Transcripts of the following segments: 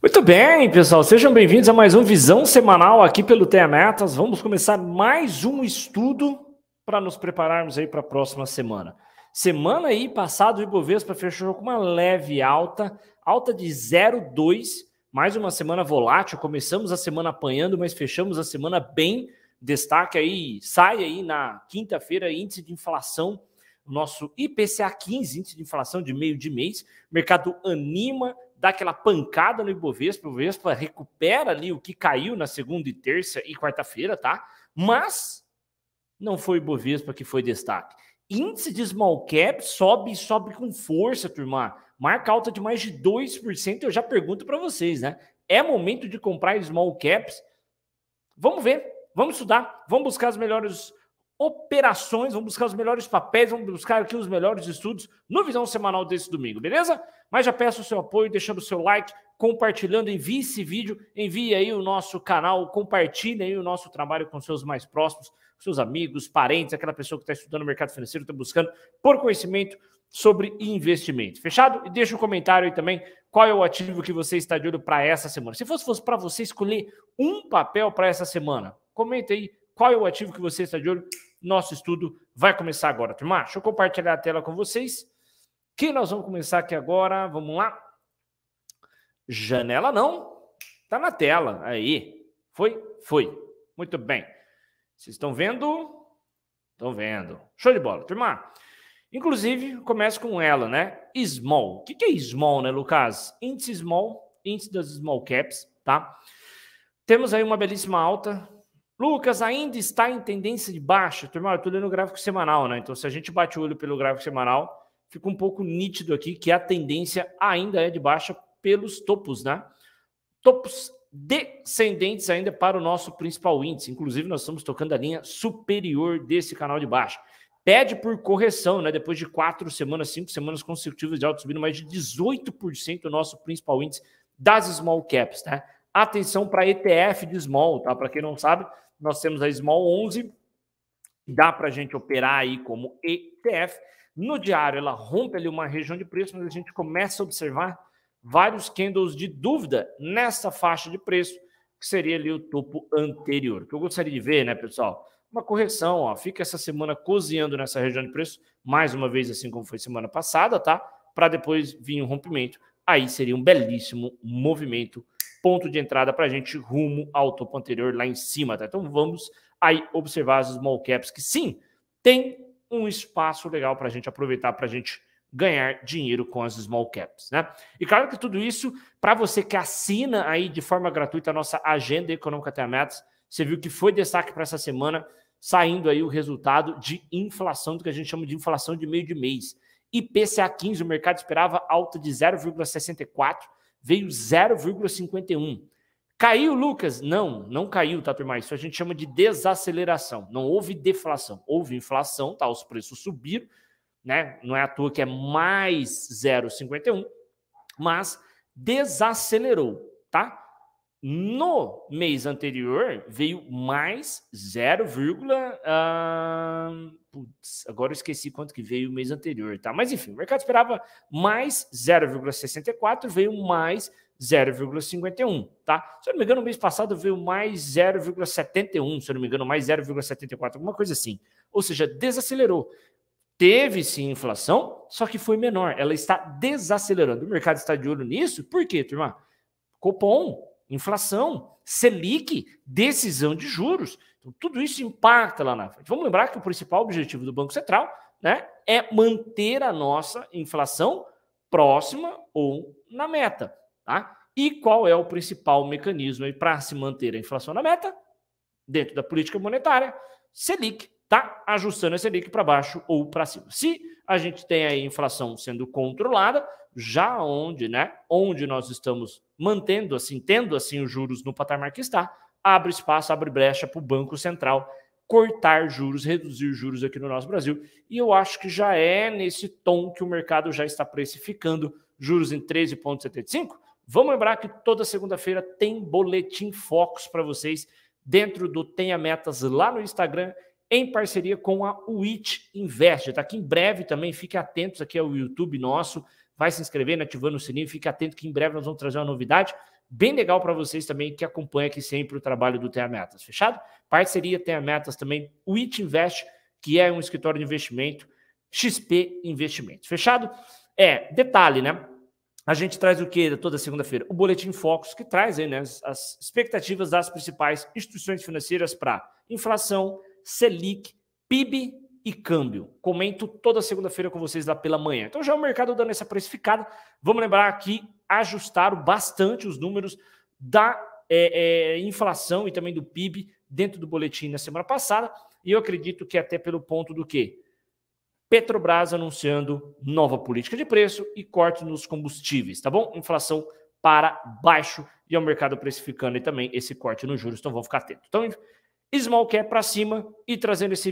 Muito bem, pessoal. Sejam bem-vindos a mais um Visão Semanal aqui pelo Tenha Metas. Vamos começar mais um estudo para nos prepararmos aí para a próxima semana. Semana aí passado, o Ibovespa fechou com uma leve alta, alta de 0,2. Mais uma semana volátil. Começamos a semana apanhando, mas fechamos a semana bem. Destaque aí, sai aí na quinta-feira, índice de inflação, nosso IPCA 15, índice de inflação de meio de mês. mercado anima dá aquela pancada no Ibovespa, o Ibovespa recupera ali o que caiu na segunda e terça e quarta-feira, tá? Mas não foi o Ibovespa que foi destaque. Índice de small cap sobe sobe com força, turma. Marca alta de mais de 2%. Eu já pergunto para vocês, né? É momento de comprar small caps? Vamos ver, vamos estudar, vamos buscar as melhores operações, vamos buscar os melhores papéis, vamos buscar aqui os melhores estudos no Visão Semanal desse domingo, beleza? Mas já peço o seu apoio, deixando o seu like, compartilhando, envie esse vídeo, envie aí o nosso canal, compartilhe aí o nosso trabalho com seus mais próximos, seus amigos, parentes, aquela pessoa que está estudando o mercado financeiro, está buscando por conhecimento sobre investimento. Fechado? E deixa um comentário aí também qual é o ativo que você está de olho para essa semana. Se fosse, fosse para você escolher um papel para essa semana, comenta aí qual é o ativo que você está de olho nosso estudo vai começar agora, turma. Deixa eu compartilhar a tela com vocês. Que nós vamos começar aqui agora. Vamos lá. Janela não. Tá na tela. Aí. Foi? Foi. Muito bem. Vocês estão vendo? Estão vendo. Show de bola, turma. Inclusive, começa com ela, né? Small. O que é small, né, Lucas? Índice small, índice das small caps, tá? Temos aí uma belíssima alta Lucas, ainda está em tendência de baixa. Turma, eu estou lendo o gráfico semanal, né? Então, se a gente bate o olho pelo gráfico semanal, fica um pouco nítido aqui que a tendência ainda é de baixa pelos topos, né? Topos descendentes ainda para o nosso principal índice. Inclusive, nós estamos tocando a linha superior desse canal de baixa. Pede por correção, né? Depois de quatro semanas, cinco semanas consecutivas de alto subindo mais de 18% o nosso principal índice das small caps, né? Atenção para ETF de small, tá? Para quem não sabe, nós temos a Small 11, dá para a gente operar aí como ETF. No diário, ela rompe ali uma região de preço, mas a gente começa a observar vários candles de dúvida nessa faixa de preço, que seria ali o topo anterior. O que eu gostaria de ver, né, pessoal? Uma correção, ó, fica essa semana cozinhando nessa região de preço, mais uma vez, assim como foi semana passada, tá? Para depois vir um rompimento. Aí seria um belíssimo movimento ponto de entrada para a gente rumo ao topo anterior lá em cima, tá? Então vamos aí observar as small caps que sim, tem um espaço legal para a gente aproveitar, para a gente ganhar dinheiro com as small caps, né? E claro que tudo isso, para você que assina aí de forma gratuita a nossa agenda econômica até metas, você viu que foi destaque para essa semana, saindo aí o resultado de inflação, do que a gente chama de inflação de meio de mês. IPCA 15, o mercado esperava alta de 0,64, veio 0,51. Caiu, Lucas? Não, não caiu, tá, turma? Isso a gente chama de desaceleração. Não houve deflação, houve inflação, tá? Os preços subiram, né? Não é à toa que é mais 0,51, mas desacelerou, tá? No mês anterior veio mais 0,51. Putz, agora eu esqueci quanto que veio o mês anterior, tá? Mas enfim, o mercado esperava mais 0,64, veio mais 0,51, tá? Se eu não me engano, no mês passado veio mais 0,71, se eu não me engano, mais 0,74, alguma coisa assim. Ou seja, desacelerou. Teve sim inflação, só que foi menor. Ela está desacelerando. O mercado está de olho nisso. Por quê, turma? Copom inflação, Selic, decisão de juros. Então, tudo isso impacta lá na frente. Vamos lembrar que o principal objetivo do Banco Central né, é manter a nossa inflação próxima ou na meta. Tá? E qual é o principal mecanismo para se manter a inflação na meta? Dentro da política monetária, Selic, tá? Ajustando a Selic para baixo ou para cima. Se a gente tem a inflação sendo controlada, já onde, né, onde nós estamos mantendo assim, tendo assim os juros no patamar que está, abre espaço, abre brecha para o Banco Central cortar juros, reduzir juros aqui no nosso Brasil. E eu acho que já é nesse tom que o mercado já está precificando juros em 13,75. Vamos lembrar que toda segunda-feira tem boletim Focus para vocês dentro do Tenha Metas lá no Instagram, em parceria com a WIT Invest. Está aqui em breve também, fique atentos aqui ao é YouTube nosso vai se inscrevendo, né, ativando o sininho, fique atento que em breve nós vamos trazer uma novidade bem legal para vocês também que acompanha aqui sempre o trabalho do Tenha Metas, fechado? Parceria Tenha Metas também, o It Invest, que é um escritório de investimento, XP Investimentos, fechado? É, detalhe, né? A gente traz o que toda segunda-feira? O Boletim Focus, que traz aí, né, as, as expectativas das principais instituições financeiras para inflação, Selic, PIB e câmbio. Comento toda segunda-feira com vocês lá pela manhã. Então já é o mercado dando essa precificada. Vamos lembrar que ajustaram bastante os números da é, é, inflação e também do PIB dentro do boletim na semana passada. E eu acredito que até pelo ponto do que Petrobras anunciando nova política de preço e corte nos combustíveis, tá bom? Inflação para baixo e é o mercado precificando e também esse corte nos juros, então vamos ficar atento. Então, small cap para cima e trazendo esse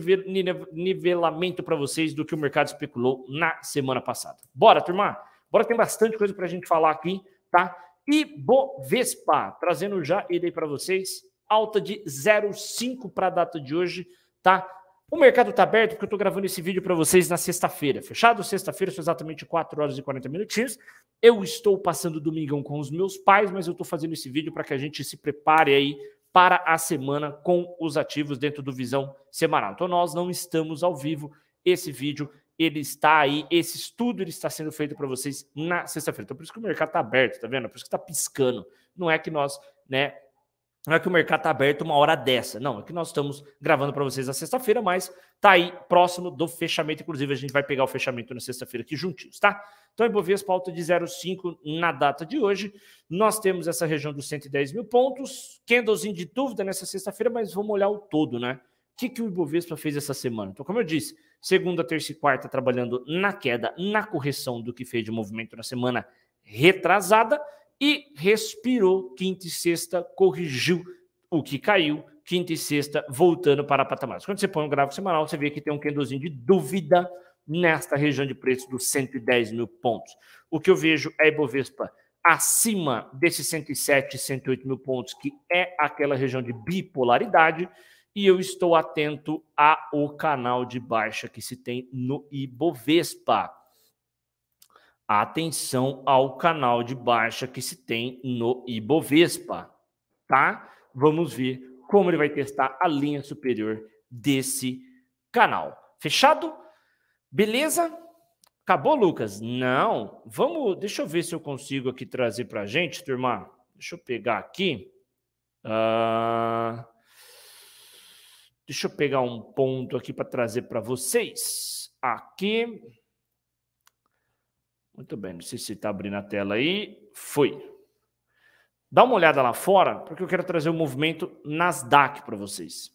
nivelamento para vocês do que o mercado especulou na semana passada. Bora, turma? Bora, tem bastante coisa para a gente falar aqui, tá? E Bovespa, trazendo já ele aí para vocês, alta de 0,5 para a data de hoje, tá? O mercado está aberto porque eu estou gravando esse vídeo para vocês na sexta-feira. Fechado? Sexta-feira são exatamente 4 horas e 40 minutinhos. Eu estou passando domingão com os meus pais, mas eu estou fazendo esse vídeo para que a gente se prepare aí para a semana com os ativos dentro do Visão Semanal. Então nós não estamos ao vivo, esse vídeo ele está aí, esse estudo ele está sendo feito para vocês na sexta-feira. Então por isso que o mercado está aberto, tá vendo? Por isso que está piscando. Não é que nós, né, não é que o mercado está aberto uma hora dessa. Não, é que nós estamos gravando para vocês na sexta-feira, mas tá aí próximo do fechamento. Inclusive, a gente vai pegar o fechamento na sexta-feira aqui juntinhos, tá? Então, Ibovespa alta de 0,5 na data de hoje. Nós temos essa região dos 110 mil pontos. Candlezinho de dúvida nessa sexta-feira, mas vamos olhar o todo, né? O que, que o Ibovespa fez essa semana? Então, como eu disse, segunda, terça e quarta trabalhando na queda, na correção do que fez de movimento na semana retrasada e respirou quinta e sexta, corrigiu o que caiu, quinta e sexta, voltando para patamares. Quando você põe um gráfico semanal, você vê que tem um candlezinho de dúvida nesta região de preço dos 110 mil pontos. O que eu vejo é a Ibovespa acima desses 107, 108 mil pontos, que é aquela região de bipolaridade, e eu estou atento ao canal de baixa que se tem no Ibovespa atenção ao canal de baixa que se tem no Ibovespa, tá? Vamos ver como ele vai testar a linha superior desse canal. Fechado? Beleza? Acabou, Lucas? Não. Vamos, deixa eu ver se eu consigo aqui trazer para gente, turma. Deixa eu pegar aqui. Uh... Deixa eu pegar um ponto aqui para trazer para vocês. Aqui. Muito bem, não sei se está abrindo a tela aí. Foi. Dá uma olhada lá fora, porque eu quero trazer o um movimento Nasdaq para vocês.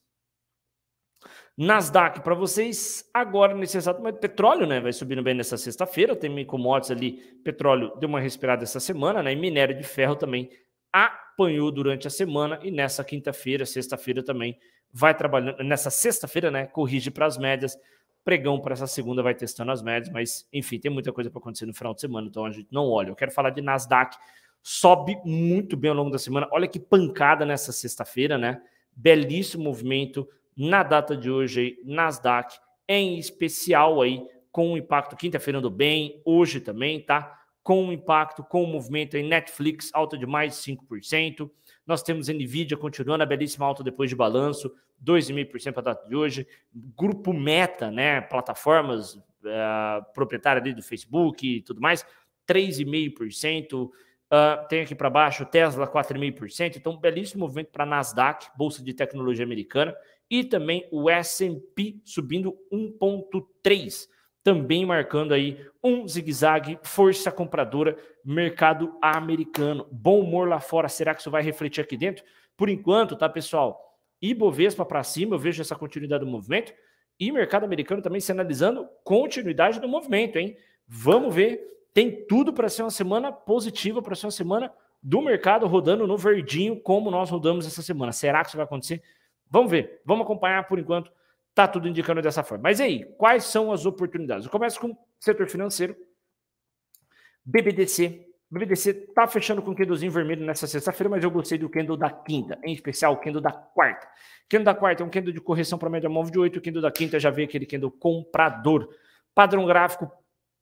Nasdaq para vocês agora nesse exato momento. Petróleo, né? Vai subindo bem nessa sexta-feira. Tem commodities ali. Petróleo deu uma respirada essa semana, né? E minério de ferro também apanhou durante a semana e nessa quinta-feira, sexta-feira também vai trabalhando. Nessa sexta-feira, né? Corrige para as médias, pregão para essa segunda vai testando as médias, mas enfim, tem muita coisa para acontecer no final de semana, então a gente não olha. Eu quero falar de Nasdaq, sobe muito bem ao longo da semana. Olha que pancada nessa sexta-feira, né? Belíssimo movimento na data de hoje aí, Nasdaq, em especial aí com o impacto quinta-feira do bem, hoje também, tá? com o impacto, com o movimento em Netflix, alta de mais de 5%. Nós temos Nvidia continuando a belíssima alta depois de balanço, 2,5% para a data de hoje. Grupo Meta, né, plataformas uh, proprietária ali do Facebook e tudo mais, 3,5%. Uh, ah, tem aqui para baixo Tesla 4,5%, então belíssimo movimento para a Nasdaq, Bolsa de Tecnologia Americana, e também o S&P subindo 1,3% também marcando aí um zigue-zague, força compradora, mercado americano. Bom humor lá fora, será que isso vai refletir aqui dentro? Por enquanto, tá, pessoal? Ibovespa para cima, eu vejo essa continuidade do movimento. E mercado americano também sinalizando continuidade do movimento, hein? Vamos ver. Tem tudo para ser uma semana positiva, para ser uma semana do mercado rodando no verdinho, como nós rodamos essa semana. Será que isso vai acontecer? Vamos ver. Vamos acompanhar por enquanto Está tudo indicando dessa forma. Mas aí, quais são as oportunidades? Eu começo com o setor financeiro, BBDC. BBDC está fechando com o candlezinho vermelho nessa sexta-feira, mas eu gostei do candle da quinta, em especial o candle da quarta. O candle da quarta é um candle de correção para a média móvel de 8, o candle da quinta já veio aquele candle comprador. Padrão gráfico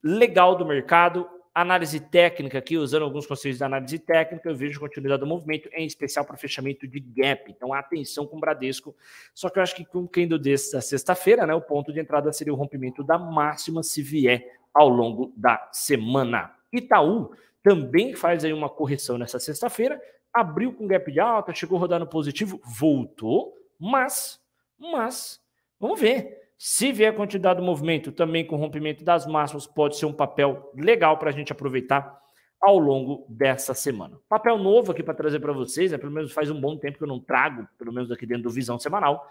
legal do mercado, análise técnica aqui, usando alguns conceitos da análise técnica, eu vejo continuidade do movimento, em especial para fechamento de gap. Então, atenção com o Bradesco. Só que eu acho que com o candle desta sexta-feira, né, o ponto de entrada seria o rompimento da máxima, se vier ao longo da semana. Itaú também faz aí uma correção nessa sexta-feira, abriu com gap de alta, chegou a rodar no positivo, voltou, mas, mas, vamos ver. Se vier a quantidade do movimento, também com o rompimento das máximas, pode ser um papel legal para a gente aproveitar ao longo dessa semana. Papel novo aqui para trazer para vocês, é pelo menos faz um bom tempo que eu não trago, pelo menos aqui dentro do Visão Semanal.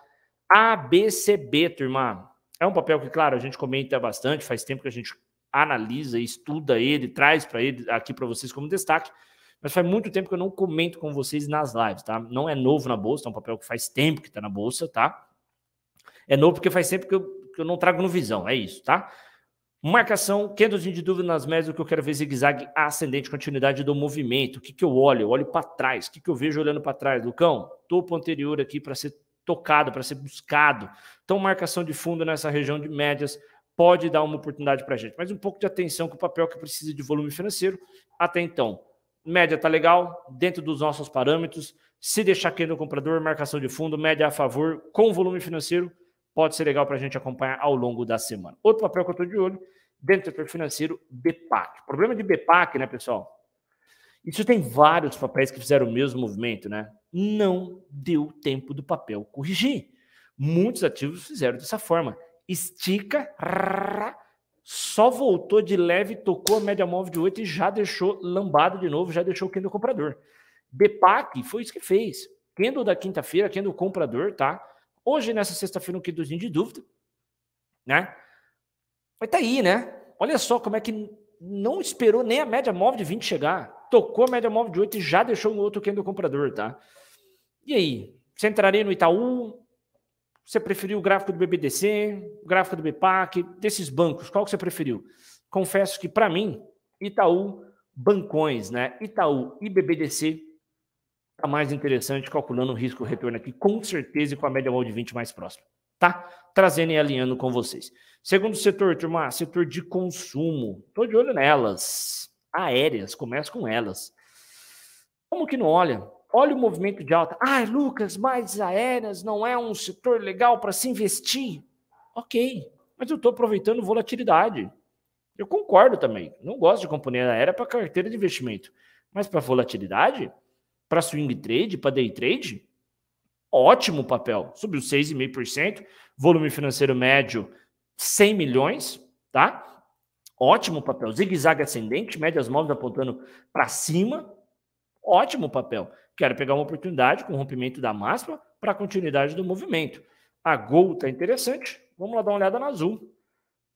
ABCB, turma. É um papel que, claro, a gente comenta bastante, faz tempo que a gente analisa, estuda ele, traz para ele aqui para vocês como destaque, mas faz muito tempo que eu não comento com vocês nas lives, tá? Não é novo na bolsa, é um papel que faz tempo que está na bolsa, tá? É novo porque faz sempre que eu, que eu não trago no visão, é isso, tá? Marcação, candlezinho de dúvida nas médias, o que eu quero ver zigue-zague ascendente, continuidade do movimento. O que, que eu olho? Eu olho para trás. O que, que eu vejo olhando para trás? Lucão, topo anterior aqui para ser tocado, para ser buscado. Então, marcação de fundo nessa região de médias pode dar uma oportunidade para a gente. Mas um pouco de atenção com o papel que precisa de volume financeiro. Até então, média tá legal, dentro dos nossos parâmetros. Se deixar quente é o comprador, marcação de fundo, média a favor, com volume financeiro pode ser legal para a gente acompanhar ao longo da semana. Outro papel que eu estou de olho, dentro do setor financeiro, BPAC. O problema de BPAC, né, pessoal? Isso tem vários papéis que fizeram o mesmo movimento, né? Não deu tempo do papel corrigir. Muitos ativos fizeram dessa forma. Estica, só voltou de leve, tocou a média móvel de 8 e já deixou lambado de novo, já deixou o Kendo comprador. BPAC foi isso que fez. Kendo da quinta-feira, Kendo comprador, tá? Hoje, nessa sexta-feira, um quintozinho de dúvida, né? Mas tá aí, né? Olha só como é que não esperou nem a média móvel de 20 chegar. Tocou a média móvel de 8 e já deixou um outro do comprador, tá? E aí? Você entraria no Itaú? Você preferiu o gráfico do BBDC, o gráfico do BPAC, desses bancos? Qual que você preferiu? Confesso que, para mim, Itaú, bancões, né? Itaú e BBDC Está mais interessante calculando o risco retorno aqui, com certeza, e com a média wall de 20 mais próxima. Tá? Trazendo e alinhando com vocês. Segundo setor, turma, setor de consumo. Estou de olho nelas. Aéreas, começa com elas. Como que não olha? Olha o movimento de alta. Ah, Lucas, mais aéreas não é um setor legal para se investir? Ok, mas eu estou aproveitando volatilidade. Eu concordo também. Não gosto de companhia aérea para carteira de investimento. Mas para volatilidade, para swing trade, para day trade, ótimo papel, subiu 6,5%, volume financeiro médio 100 milhões, tá? Ótimo papel, zigue-zague ascendente, médias móveis apontando para cima, ótimo papel. Quero pegar uma oportunidade com o rompimento da máxima para a continuidade do movimento. A Gol tá interessante, vamos lá dar uma olhada na Azul,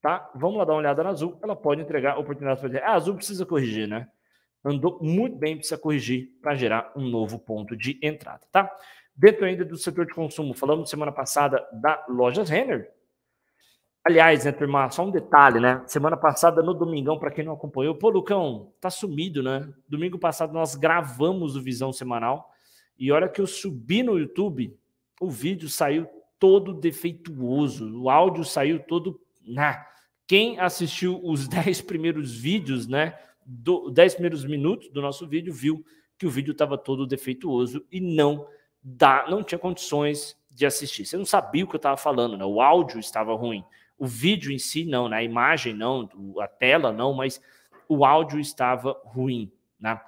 tá? Vamos lá dar uma olhada na Azul, ela pode entregar oportunidade para... Ah, a Azul precisa corrigir, né? andou muito bem, precisa corrigir para gerar um novo ponto de entrada, tá? Dentro ainda do setor de consumo, falamos semana passada da Lojas Renner. Aliás, né, turma, só um detalhe, né? Semana passada, no domingão, para quem não acompanhou, pô, Lucão, tá sumido, né? Domingo passado nós gravamos o Visão Semanal e olha que eu subi no YouTube, o vídeo saiu todo defeituoso, o áudio saiu todo... Nah. Né? Quem assistiu os 10 primeiros vídeos, né? do, 10 primeiros minutos do nosso vídeo, viu que o vídeo estava todo defeituoso e não dá, não tinha condições de assistir. Você não sabia o que eu estava falando, né? O áudio estava ruim, o vídeo em si não, né? A imagem não, a tela não, mas o áudio estava ruim, né?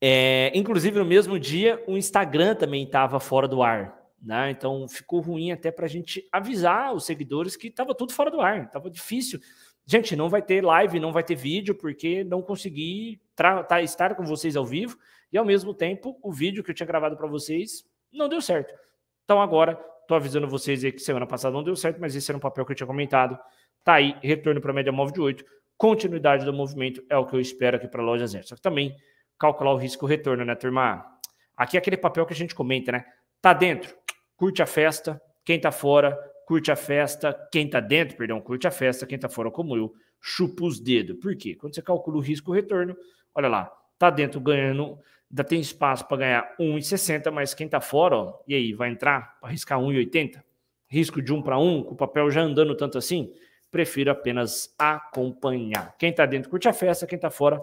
É, inclusive no mesmo dia, o Instagram também estava fora do ar, né? Então ficou ruim até para a gente avisar os seguidores que estava tudo fora do ar, estava difícil Gente, não vai ter live, não vai ter vídeo, porque não consegui tá, estar com vocês ao vivo. E ao mesmo tempo, o vídeo que eu tinha gravado para vocês não deu certo. Então agora, estou avisando vocês aí que semana passada não deu certo, mas esse era um papel que eu tinha comentado. Tá aí, retorno para a média móvel de 8. Continuidade do movimento é o que eu espero aqui para a loja zero. Só que também calcular o risco retorno, né, turma? Aqui é aquele papel que a gente comenta, né? Tá dentro, curte a festa. Quem tá fora, curte a festa, quem tá dentro, perdão, curte a festa, quem tá fora como eu, chupa os dedos. Por quê? Quando você calcula o risco retorno, olha lá, tá dentro ganhando, ainda tem espaço para ganhar 1,60, mas quem tá fora, ó, e aí, vai entrar para arriscar 1,80? Risco de 1 para 1, com o papel já andando tanto assim? Prefiro apenas acompanhar. Quem tá dentro curte a festa, quem tá fora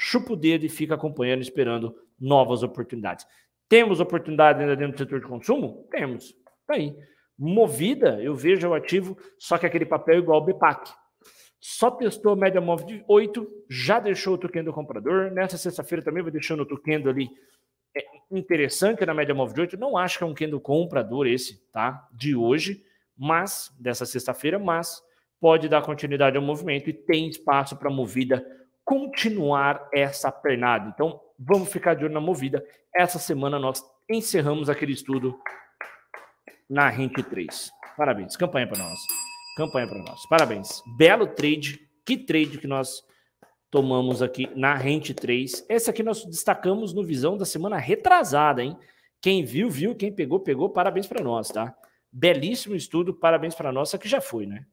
chupa o dedo e fica acompanhando, esperando novas oportunidades. Temos oportunidade ainda dentro do setor de consumo? Temos. Tá aí. Movida, eu vejo o ativo, só que aquele papel é igual ao BPAC. Só testou a média móvel de 8, já deixou o token do comprador. Nessa sexta-feira também vai deixando o token ali é interessante na média móvel de 8. Não acho que é um candle comprador esse, tá? De hoje, mas dessa sexta-feira, mas pode dar continuidade ao movimento e tem espaço para a movida continuar essa pernada. Então, vamos ficar de olho na movida. Essa semana nós encerramos aquele estudo na Rente 3. Parabéns. Campanha para nós. Campanha para nós. Parabéns. Belo trade. Que trade que nós tomamos aqui na Rente 3. Essa aqui nós destacamos no Visão da semana retrasada, hein? Quem viu, viu. Quem pegou, pegou. Parabéns para nós, tá? Belíssimo estudo. Parabéns para nós. Essa aqui já foi, né?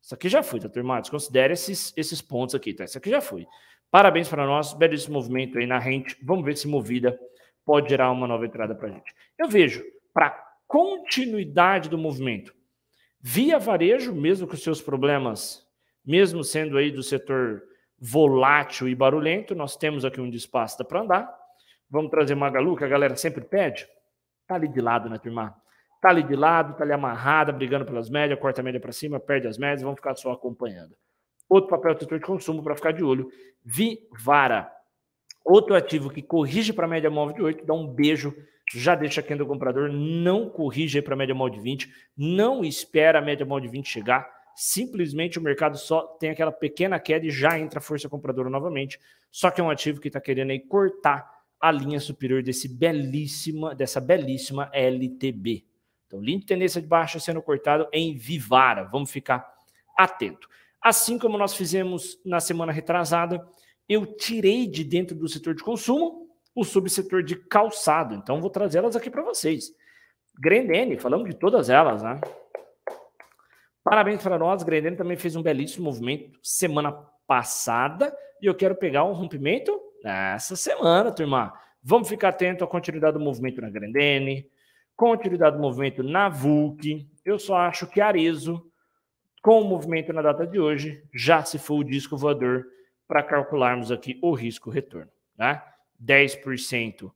Isso aqui já foi, tá, turma? Considere esses, esses pontos aqui, tá? Isso aqui já foi. Parabéns para nós. Belíssimo movimento aí na Rente. Vamos ver se movida pode gerar uma nova entrada para gente. Eu vejo para continuidade do movimento. Via varejo, mesmo com seus problemas, mesmo sendo aí do setor volátil e barulhento, nós temos aqui um despasta para andar. Vamos trazer Magalu, que a galera sempre pede. Tá ali de lado, né, turma? Tá ali de lado, tá ali amarrada, brigando pelas médias, corta a média para cima, perde as médias, vão ficar só acompanhando. Outro papel do setor de consumo para ficar de olho, Vivara. Outro ativo que corrige para a média móvel de 8, dá um beijo já deixa quem do comprador, não corrige para a média mol de 20, não espera a média mol de 20 chegar, simplesmente o mercado só tem aquela pequena queda e já entra a força compradora novamente, só que é um ativo que está querendo aí cortar a linha superior desse belíssima, dessa belíssima LTB. Então, linha de tendência de baixa sendo cortado em Vivara, vamos ficar atento. Assim como nós fizemos na semana retrasada, eu tirei de dentro do setor de consumo o subsetor de calçado. Então, vou trazer elas aqui para vocês. Grendene, falamos de todas elas, né? Parabéns para nós. Grendene também fez um belíssimo movimento semana passada e eu quero pegar um rompimento nessa semana, turma. Vamos ficar atento à continuidade do movimento na Grendene, continuidade do movimento na Vulk. Eu só acho que Arezo, com o movimento na data de hoje, já se for o disco voador para calcularmos aqui o risco retorno, tá? Né? 10%,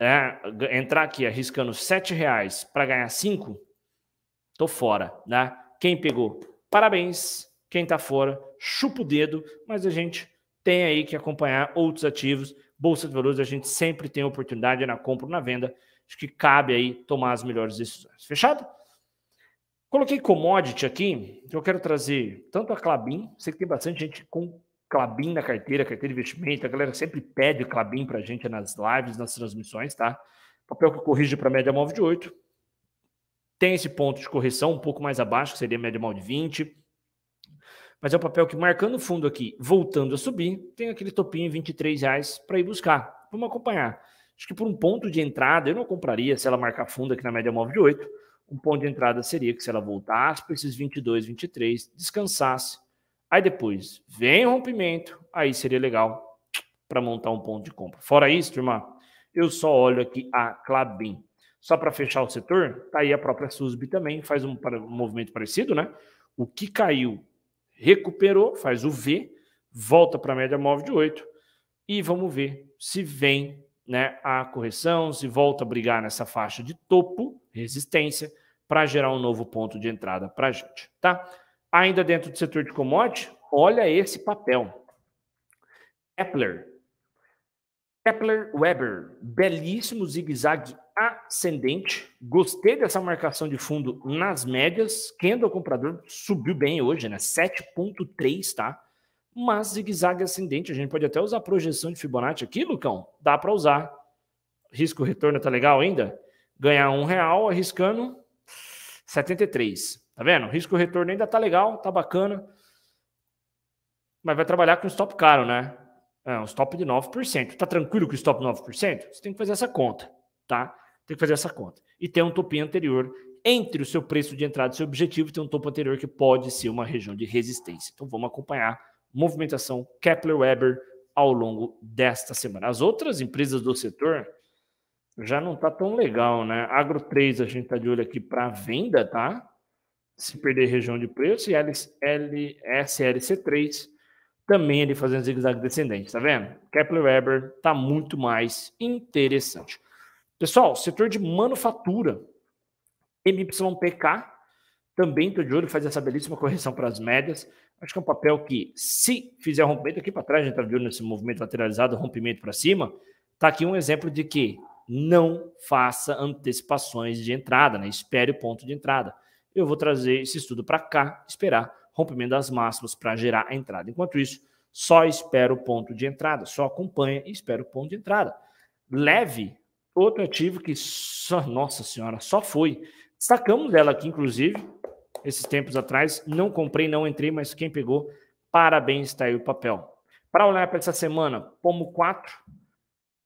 né? entrar aqui arriscando 7 reais para ganhar 5, tô fora, né? Quem pegou, parabéns. Quem tá fora, chupa o dedo, mas a gente tem aí que acompanhar outros ativos. Bolsa de valores, a gente sempre tem oportunidade na compra ou na venda. Acho que cabe aí tomar as melhores decisões. Fechado? Coloquei commodity aqui, que eu quero trazer tanto a Clabin, sei que tem bastante gente com Clabin na carteira, carteira de investimento. A galera sempre pede Clabin para a gente nas lives, nas transmissões, tá? Papel que corrige para média móvel de 8. Tem esse ponto de correção um pouco mais abaixo, que seria média móvel de 20. Mas é o papel que, marcando o fundo aqui, voltando a subir, tem aquele topinho em 23 reais para ir buscar. Vamos acompanhar. Acho que por um ponto de entrada, eu não compraria se ela marcar fundo aqui na média móvel de 8. Um ponto de entrada seria que se ela voltasse para esses 22, 23, descansasse, Aí depois vem o rompimento, aí seria legal para montar um ponto de compra. Fora isso, irmã, eu só olho aqui a Clabin. Só para fechar o setor, tá aí a própria SUSB também, faz um, um movimento parecido, né? O que caiu, recuperou, faz o V, volta para a média móvel de 8 e vamos ver se vem né, a correção, se volta a brigar nessa faixa de topo, resistência, para gerar um novo ponto de entrada para a gente, tá? Ainda dentro do setor de commodity, olha esse papel. Kepler. Kepler Weber, belíssimo zigue-zague ascendente. Gostei dessa marcação de fundo nas médias. Kendall comprador subiu bem hoje, né? 7.3, tá? Mas zigue-zague ascendente, a gente pode até usar a projeção de Fibonacci aqui, Lucão. Dá para usar. Risco retorno tá legal ainda? Ganhar um real arriscando 73. Tá vendo? Risco retorno ainda tá legal, tá bacana. Mas vai trabalhar com stop caro, né? É, um stop de 9%. Tá tranquilo com stop 9%? Você tem que fazer essa conta, tá? Tem que fazer essa conta. E tem um topinho anterior entre o seu preço de entrada e seu objetivo, tem um topo anterior que pode ser uma região de resistência. Então vamos acompanhar movimentação Kepler-Weber ao longo desta semana. As outras empresas do setor já não está tão legal, né? Agro 3 a gente está de olho aqui para venda, tá? Se perder região de preço e SLC3 também ele fazendo zigue-zague descendente, tá vendo? Kepler Weber tá muito mais interessante. Pessoal, setor de manufatura, MYPK, também estou de olho, faz essa belíssima correção para as médias. Acho que é um papel que, se fizer rompimento aqui para trás, a gente está de olho nesse movimento lateralizado, rompimento para cima, está aqui um exemplo de que não faça antecipações de entrada, né? espere o ponto de entrada. Eu vou trazer esse estudo para cá, esperar rompimento das máximas para gerar a entrada. Enquanto isso, só espera o ponto de entrada, só acompanha e espera o ponto de entrada. Leve, outro ativo que, só, nossa senhora, só foi. Destacamos ela aqui, inclusive, esses tempos atrás. Não comprei, não entrei, mas quem pegou, parabéns, está aí o papel. Para olhar para essa semana, Pomo 4,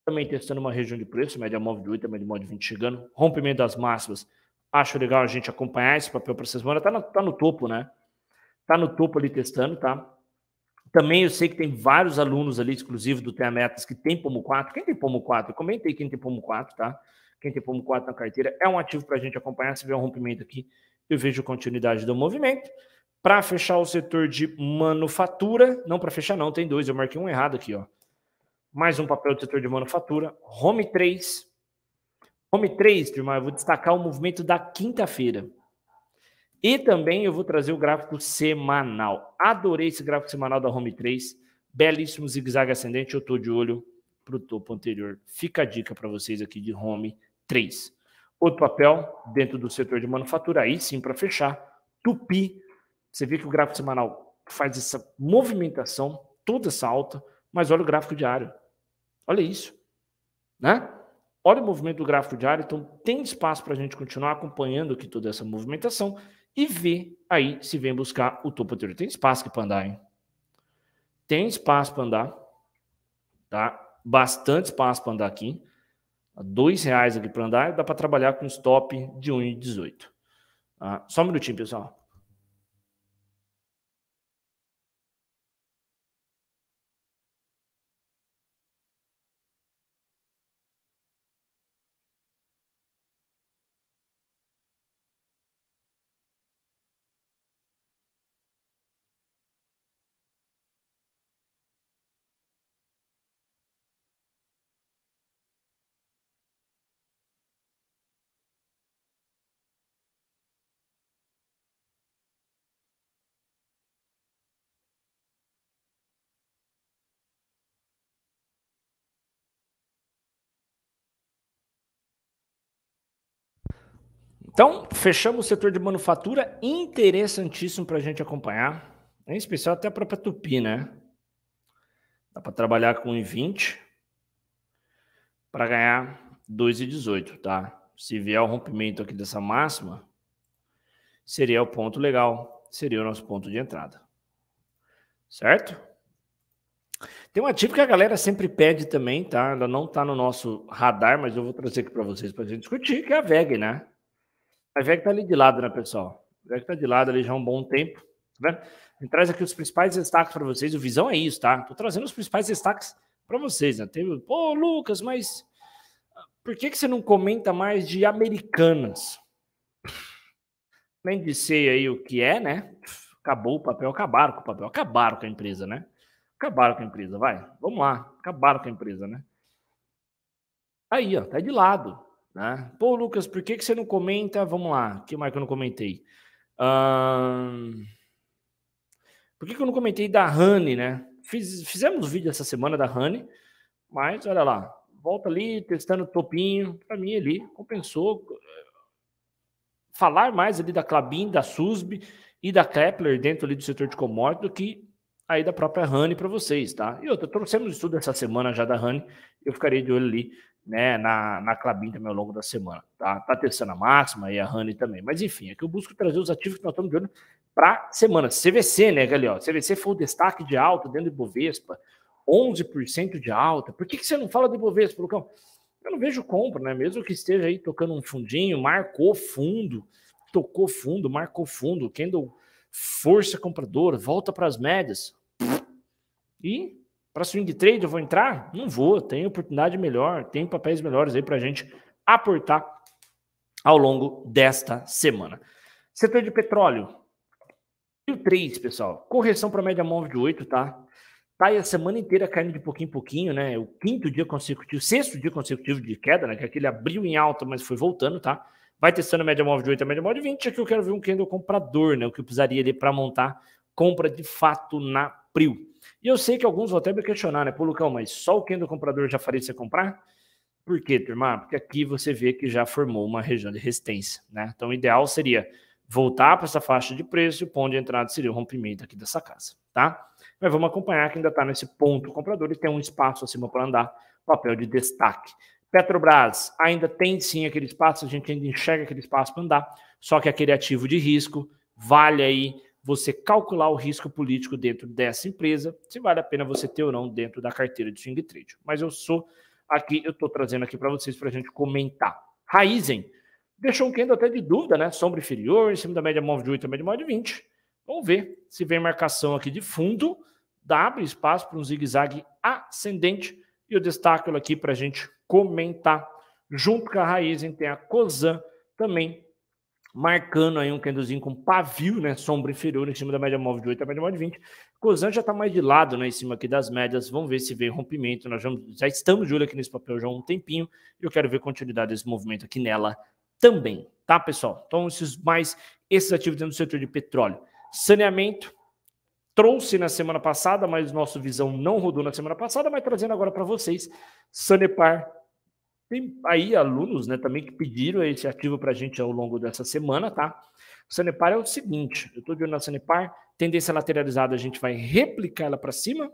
também testando uma região de preço, média móvel de 8, média móvel de 20 chegando, rompimento das máximas. Acho legal a gente acompanhar esse papel para essa semana. Tá no, tá no topo, né? Tá no topo ali testando, tá? Também eu sei que tem vários alunos ali exclusivos do Tenha Metas que tem Pomo 4. Quem tem Pomo 4? comenta comentei quem tem Pomo 4, tá? Quem tem Pomo 4 na carteira é um ativo para a gente acompanhar. Se vê um rompimento aqui, eu vejo continuidade do movimento. Para fechar o setor de manufatura, não para fechar, não, tem dois, eu marquei um errado aqui, ó mais um papel do setor de manufatura, Home 3. Home 3, Dirmar, eu vou destacar o movimento da quinta-feira. E também eu vou trazer o gráfico semanal. Adorei esse gráfico semanal da Home 3. Belíssimo zigue-zague ascendente. Eu estou de olho para o topo anterior. Fica a dica para vocês aqui de Home 3. Outro papel dentro do setor de manufatura, aí sim para fechar, Tupi. Você vê que o gráfico semanal faz essa movimentação, toda essa alta, mas olha o gráfico diário. Olha isso. Né? Olha o movimento do gráfico diário, então tem espaço para a gente continuar acompanhando aqui toda essa movimentação e ver aí se vem buscar o topo anterior. Tem espaço para andar, hein? Tem espaço para andar, tá? Bastante espaço para andar aqui. Tá dois reais aqui para andar, dá para trabalhar com stop de 1,18. Tá? Só um minutinho, pessoal. Então, fechamos o setor de manufatura, interessantíssimo para a gente acompanhar, em especial até a própria Tupi, né? Dá para trabalhar com 1,20 para ganhar 2,18, tá? Se vier o rompimento aqui dessa máxima, seria o ponto legal, seria o nosso ponto de entrada. Certo? Tem um ativo que a galera sempre pede também, tá? Ela não está no nosso radar, mas eu vou trazer aqui para vocês para a gente discutir, que é a VEG, né? A VEG está ali de lado, né, pessoal? A VEG está de lado ali já há é um bom tempo. Tá vendo? A gente traz aqui os principais destaques para vocês. O Visão é isso, tá? Estou trazendo os principais destaques para vocês, né? Teve, pô, Lucas, mas ah, por que, que você não comenta mais de Americanas? Nem de ser aí o que é, né? Acabou o papel, acabaram com o papel, acabaram com a empresa, né? Acabaram com a empresa, vai. Vamos lá, acabaram com a empresa, né? Aí, ó, tá de lado. Né? Pô, Lucas, por que, que você não comenta? Vamos lá, que mais que eu não comentei? Hum... Por que, que eu não comentei da Rani, né? Fiz, fizemos vídeo essa semana da Rani, mas olha lá, volta ali, testando topinho, para mim ali, compensou. Eh, falar mais ali da Clabin, da SUSB e da Kepler dentro ali do setor de commodities do que aí da própria Rani para vocês, tá? E outra, trouxemos estudo essa semana já da Rani, eu ficarei de olho ali né, na, na Clabin também ao longo da semana. Tá, tá testando a máxima e a Rani também. Mas enfim, é que eu busco trazer os ativos que nós estamos de olho para semana. CVC, né, galera? CVC foi o destaque de alta dentro do Bovespa, 11% de alta. Por que, que você não fala do Bovespa, Lucão? Eu não vejo compra, né? Mesmo que esteja aí tocando um fundinho, marcou fundo, tocou fundo, marcou fundo. Kendall, força compradora, volta para as médias. E para swing trade eu vou entrar? Não vou, tem oportunidade melhor, tem papéis melhores aí para a gente aportar ao longo desta semana. Setor de petróleo. o 3, pessoal. Correção para média móvel de 8, tá? Tá aí a semana inteira caindo de pouquinho em pouquinho, né? O quinto dia consecutivo, sexto dia consecutivo de queda, né? Que aquele abriu em alta, mas foi voltando, tá? Vai testando a média móvel de 8 a média móvel de 20. Aqui eu quero ver um candle comprador, né? O que eu precisaria ali para montar compra de fato na PRIO. E eu sei que alguns vão até me questionar, né? Pô, Lucão, mas só o Kendo comprador já faria você comprar? Por quê, turma? Ah, porque aqui você vê que já formou uma região de resistência, né? Então, o ideal seria voltar para essa faixa de preço e o ponto de entrada seria o rompimento aqui dessa casa, tá? Mas vamos acompanhar que ainda está nesse ponto comprador e tem um espaço acima para andar, papel de destaque. Petrobras ainda tem sim aquele espaço, a gente ainda enxerga aquele espaço para andar, só que aquele ativo de risco, vale aí você calcular o risco político dentro dessa empresa, se vale a pena você ter ou não dentro da carteira de swing trade. Mas eu sou aqui, eu estou trazendo aqui para vocês para a gente comentar. Raizen deixou um candle até de dúvida, né? Sombra inferior, em cima da média móvel de 8 a média móvel de 20. Vamos ver se vem marcação aqui de fundo, dá, espaço para um zigue-zague ascendente. E eu destaco aqui para a gente comentar. Junto com a Raizen tem a Cosan também marcando aí um candlezinho com pavio, né? Sombra inferior em cima da média móvel de 8 a média móvel de 20. Cosan já está mais de lado, né? Em cima aqui das médias. Vamos ver se vem rompimento. Nós já estamos de olho aqui nesse papel já há um tempinho. E eu quero ver continuidade desse movimento aqui nela também, tá, pessoal? Então, esses mais esses ativos dentro do setor de petróleo. Saneamento trouxe na semana passada, mas nosso visão não rodou na semana passada, mas trazendo agora para vocês. Sanepar tem aí alunos né, também que pediram esse ativo para a gente ao longo dessa semana, tá? O Sanepar é o seguinte: eu estou de olho na Sanepar, tendência lateralizada, a gente vai replicar ela para cima.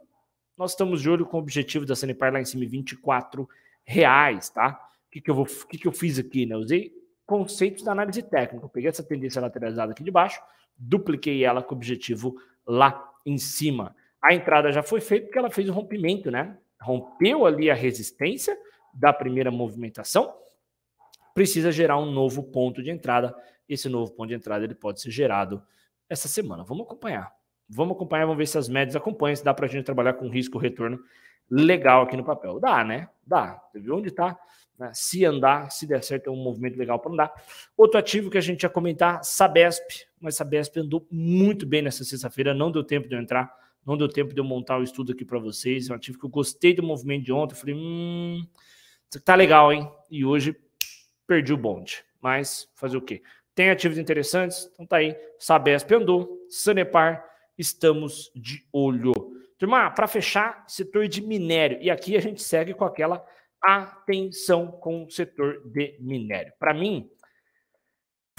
Nós estamos de olho com o objetivo da Sanepar lá em cima, 24 reais, tá? O que, que, eu, vou, que, que eu fiz aqui, né? Usei conceitos da análise técnica. Eu peguei essa tendência lateralizada aqui de baixo, dupliquei ela com o objetivo lá em cima. A entrada já foi feita porque ela fez o rompimento, né? Rompeu ali a resistência da primeira movimentação, precisa gerar um novo ponto de entrada. Esse novo ponto de entrada ele pode ser gerado essa semana. Vamos acompanhar. Vamos acompanhar, vamos ver se as médias acompanham, se dá para a gente trabalhar com risco-retorno legal aqui no papel. Dá, né? Dá. Você viu onde está? Né? Se andar, se der certo, é um movimento legal para andar. Outro ativo que a gente ia comentar, Sabesp. Mas Sabesp andou muito bem nessa sexta-feira, não deu tempo de eu entrar, não deu tempo de eu montar o estudo aqui para vocês. É um ativo que eu gostei do movimento de ontem, eu falei, hum tá legal, hein? E hoje perdi o bonde. Mas fazer o quê? Tem ativos interessantes? Então tá aí. Sabesp andou, Sanepar, estamos de olho. Turma, para fechar, setor de minério. E aqui a gente segue com aquela atenção com o setor de minério. Para mim,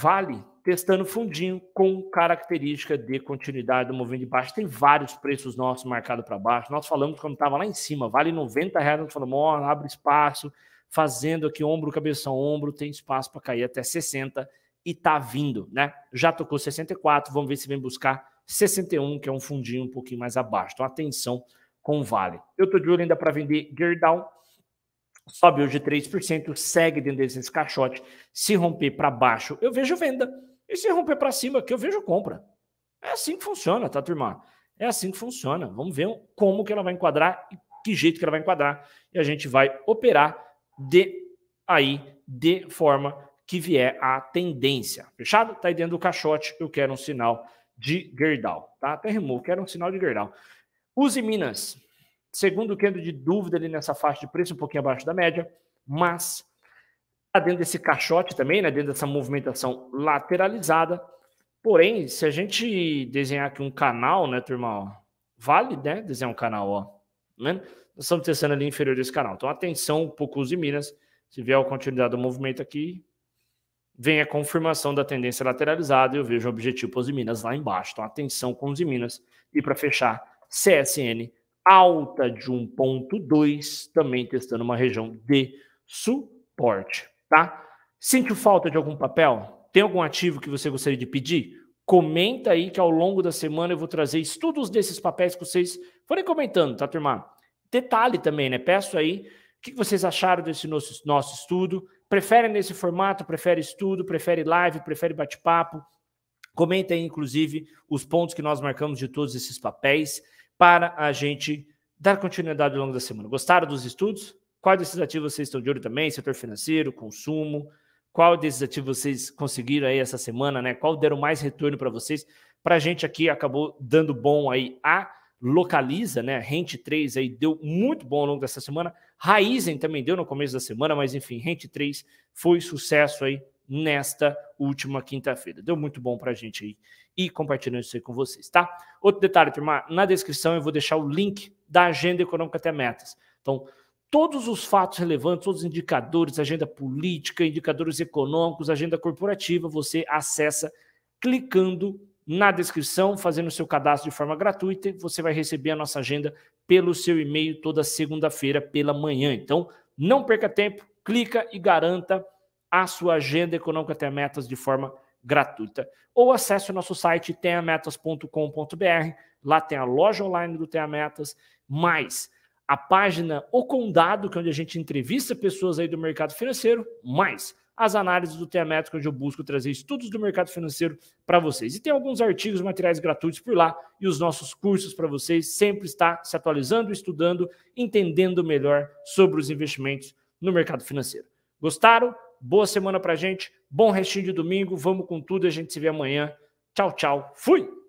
vale testando fundinho com característica de continuidade do movimento de baixo. Tem vários preços nossos marcados para baixo. Nós falamos quando estava lá em cima, vale 90 reais, nós falamos, abre espaço, fazendo aqui ombro, cabeção, ombro, tem espaço para cair até 60 e tá vindo, né? Já tocou 64, vamos ver se vem buscar 61, que é um fundinho um pouquinho mais abaixo. Então, atenção com o Vale. Eu tô de olho ainda para vender Gerdau, sobe hoje 3%, segue dentro desse caixote. Se romper para baixo, eu vejo venda. E se romper para cima, que eu vejo compra. É assim que funciona, tá, turma? É assim que funciona. Vamos ver como que ela vai enquadrar, que jeito que ela vai enquadrar. E a gente vai operar de aí, de forma que vier a tendência. Fechado? Tá aí dentro do caixote, eu quero um sinal de Gerdau, tá? Até quero um sinal de Gerdau. Use Minas, segundo o candle de dúvida ali nessa faixa de preço, um pouquinho abaixo da média, mas Tá dentro desse caixote também, né, dentro dessa movimentação lateralizada. Porém, se a gente desenhar aqui um canal, né, turma, ó, vale, né, desenhar um canal, ó, né? Nós estamos testando ali inferior desse canal. Então, atenção, Pucus e Minas, se vier a continuidade do movimento aqui, vem a confirmação da tendência lateralizada e eu vejo o objetivo para os Minas lá embaixo. Então, atenção com os Minas. E para fechar, CSN alta de 1.2, também testando uma região de suporte tá? Sentiu falta de algum papel? Tem algum ativo que você gostaria de pedir? Comenta aí que ao longo da semana eu vou trazer estudos desses papéis que vocês forem comentando, tá, turma? Detalhe também, né? Peço aí o que vocês acharam desse nosso, nosso estudo. Prefere nesse formato? Prefere estudo? Prefere live? Prefere bate-papo? Comenta aí, inclusive, os pontos que nós marcamos de todos esses papéis para a gente dar continuidade ao longo da semana. Gostaram dos estudos? Qual desses ativos vocês estão de olho também? Setor financeiro, consumo? Qual desses ativos vocês conseguiram aí essa semana, né? Qual deram mais retorno para vocês? Para a gente aqui acabou dando bom aí a Localiza, né? Rente 3 aí deu muito bom ao longo dessa semana. Raizen também deu no começo da semana, mas enfim, Rente 3 foi sucesso aí nesta última quinta-feira. Deu muito bom para a gente aí e compartilhando isso aí com vocês, tá? Outro detalhe, turma, na descrição eu vou deixar o link da Agenda Econômica até Metas. Então, todos os fatos relevantes, todos os indicadores, agenda política, indicadores econômicos, agenda corporativa, você acessa clicando na descrição, fazendo o seu cadastro de forma gratuita, você vai receber a nossa agenda pelo seu e-mail toda segunda-feira pela manhã. Então, não perca tempo, clica e garanta a sua agenda econômica até metas de forma gratuita. Ou acesse o nosso site teametas.com.br, lá tem a loja online do Metas mais a página O Condado, que é onde a gente entrevista pessoas aí do mercado financeiro, mais as análises do Teamétrico, onde eu busco trazer estudos do mercado financeiro para vocês. E tem alguns artigos, materiais gratuitos por lá e os nossos cursos para vocês. Sempre está se atualizando, estudando, entendendo melhor sobre os investimentos no mercado financeiro. Gostaram? Boa semana para gente, bom restinho de domingo, vamos com tudo e a gente se vê amanhã. Tchau, tchau, fui!